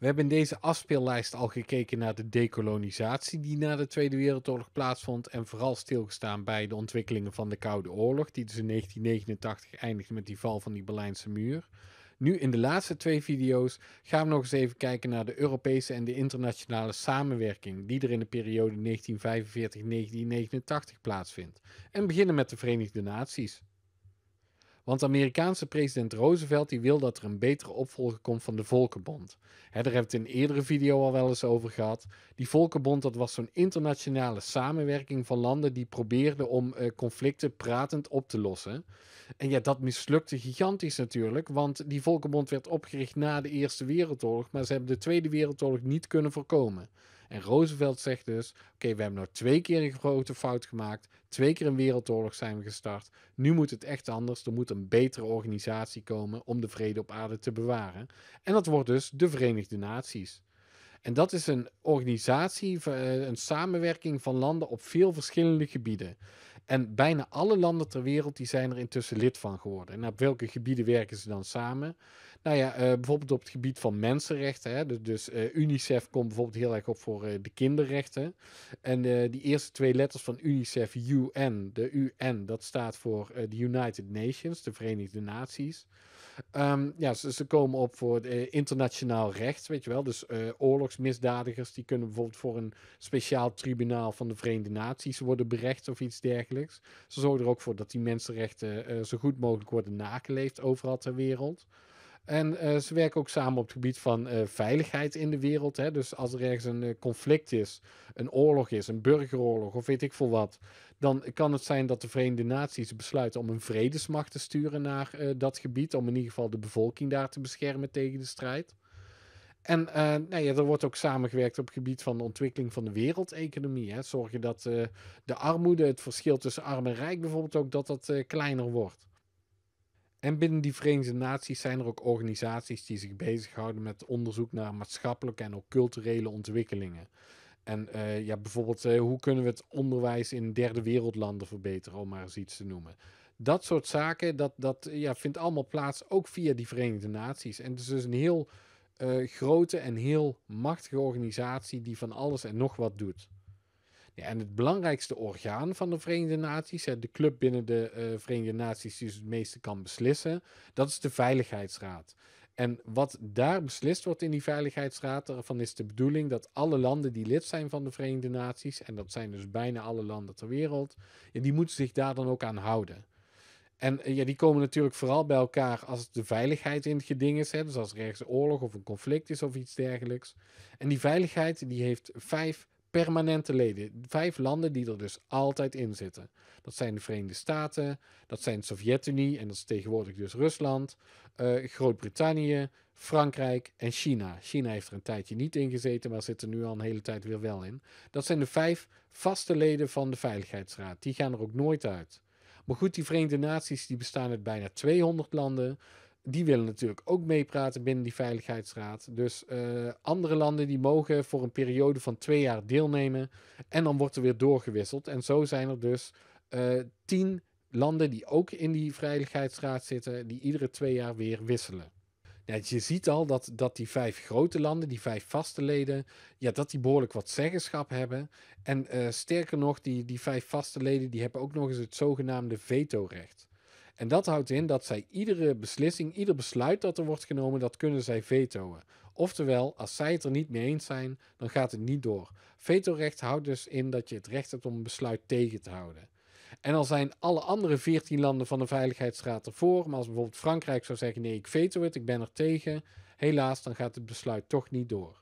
We hebben in deze afspeellijst al gekeken naar de decolonisatie die na de Tweede Wereldoorlog plaatsvond en vooral stilgestaan bij de ontwikkelingen van de Koude Oorlog, die dus in 1989 eindigde met die val van die Berlijnse muur. Nu in de laatste twee video's gaan we nog eens even kijken naar de Europese en de internationale samenwerking die er in de periode 1945-1989 plaatsvindt. En beginnen met de Verenigde Naties. Want Amerikaanse president Roosevelt die wil dat er een betere opvolger komt van de Volkenbond. He, daar hebben we het in een eerdere video al wel eens over gehad. Die Volkenbond dat was zo'n internationale samenwerking van landen die probeerden om eh, conflicten pratend op te lossen. En ja, dat mislukte gigantisch natuurlijk, want die Volkenbond werd opgericht na de Eerste Wereldoorlog, maar ze hebben de Tweede Wereldoorlog niet kunnen voorkomen. En Roosevelt zegt dus: Oké, we hebben nou twee keer een grote fout gemaakt. Twee keer een wereldoorlog zijn we gestart. Nu moet het echt anders. Er moet een betere organisatie komen om de vrede op aarde te bewaren. En dat wordt dus de Verenigde Naties. En dat is een organisatie, eh, een samenwerking van landen op veel verschillende gebieden. En bijna alle landen ter wereld die zijn er intussen lid van geworden. En op welke gebieden werken ze dan samen? Nou ja, eh, bijvoorbeeld op het gebied van mensenrechten. Hè? Dus, dus eh, UNICEF komt bijvoorbeeld heel erg op voor eh, de kinderrechten. En die eerste twee letters van UNICEF, UN, de UN, dat staat voor de United Nations, de Verenigde Naties. Ehm, ja, ze, ze, komen op voor internationaal recht, weet je wel. Dus oorlogsmisdadigers, die kunnen bijvoorbeeld voor een speciaal tribunaal van de Verenigde Naties worden berecht of iets dergelijks. Ze zorgen er ook voor dat die mensenrechten eh, zo goed mogelijk worden nageleefd overal ter wereld. En eh, ze werken ook samen op het gebied van eh, veiligheid in de wereld. Hè? Dus als er ergens een conflict is, een oorlog is, een burgeroorlog of weet ik veel wat. Dan kan het zijn dat de Verenigde Naties besluiten om een vredesmacht te sturen naar dat gebied. Om in ieder geval de bevolking daar te beschermen tegen de strijd. En uh, er wordt ook samengewerkt op het gebied van de ontwikkeling van de wereldeconomie. Hè. Zorgen dat eh, de armoede, het verschil tussen arm en rijk bijvoorbeeld, ook dat dat eh, kleiner wordt. En binnen die Verenigde Naties zijn er ook organisaties die zich bezighouden met onderzoek naar maatschappelijke en ook culturele ontwikkelingen. En ja, bijvoorbeeld, hoe kunnen we het onderwijs in derde wereldlanden verbeteren, om maar eens iets te noemen dat soort zaken, dat, dat ja, vindt allemaal plaats ook via die Verenigde Naties. En het is dus een heel eh, grote en heel machtige organisatie die van alles en nog wat doet. Ja, en het belangrijkste orgaan van de Verenigde Naties, de club binnen de eh, Verenigde Naties die het meeste kan beslissen, dat is de Veiligheidsraad. En wat daar beslist wordt in die Veiligheidsraad, daarvan is de bedoeling dat alle landen die lid zijn van de Verenigde Naties, en dat zijn dus bijna alle landen ter wereld, die moeten zich daar dan ook aan houden. En eh, ja, die komen natuurlijk vooral bij elkaar als de veiligheid in het geding is. Hè? Dus als er ergens een oorlog of een conflict is of iets dergelijks. En die veiligheid die heeft vijf permanente leden. Vijf landen die er dus altijd in zitten. Dat zijn de Verenigde Staten, dat zijn de Sovjet-Unie en dat is tegenwoordig dus Rusland, eh, Groot-Brittannië, Frankrijk en China. China heeft er een tijdje niet in gezeten, maar zit er nu al een hele tijd weer wel in. Dat zijn de vijf vaste leden van de Veiligheidsraad. Die gaan er ook nooit uit. Maar goed, die Verenigde Naties die bestaan uit bijna 200 landen. Die willen natuurlijk ook meepraten binnen die Veiligheidsraad. Dus eh, andere landen die mogen voor een periode van twee jaar deelnemen. En dan wordt er weer doorgewisseld. En zo zijn er dus uh, tien landen die ook in die Veiligheidsraad zitten, die iedere twee jaar weer wisselen. Ja, je ziet al dat, dat die vijf grote landen, die vijf vaste leden, ja, dat die behoorlijk wat zeggenschap hebben. En eh, sterker nog, die, die vijf vaste leden, die hebben ook nog eens het zogenaamde vetorecht. En dat houdt in dat zij iedere beslissing, ieder besluit dat er wordt genomen, dat kunnen zij vetoen. Oftewel, als zij het er niet mee eens zijn, dan gaat het niet door. Vetorecht houdt dus in dat je het recht hebt om een besluit tegen te houden. En al zijn alle andere 14 landen van de Veiligheidsraad ervoor, maar als bijvoorbeeld Frankrijk zou zeggen: nee, ik veto het, ik ben er tegen, helaas, dan gaat het besluit toch niet door.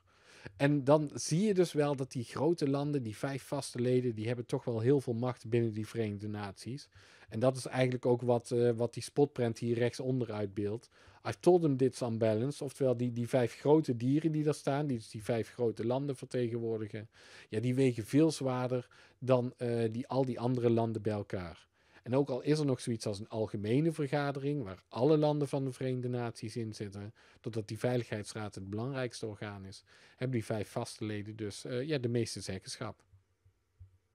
En dan zie je dus wel dat die grote landen, die vijf vaste leden, die hebben toch wel heel veel macht binnen die Verenigde Naties. En dat is eigenlijk ook wat, eh, wat die spotprint hier rechtsonder uitbeeldt. I told them this unbalance, Oftewel, die, die vijf grote dieren die daar staan, die dus die vijf grote landen vertegenwoordigen, ja, die wegen veel zwaarder dan eh, die, al die andere landen bij elkaar. En ook al is er nog zoiets als een algemene vergadering, waar alle landen van de Verenigde Naties in zitten, totdat die Veiligheidsraad het belangrijkste orgaan is, hebben die vijf vaste leden dus eh, ja, de meeste zeggenschap.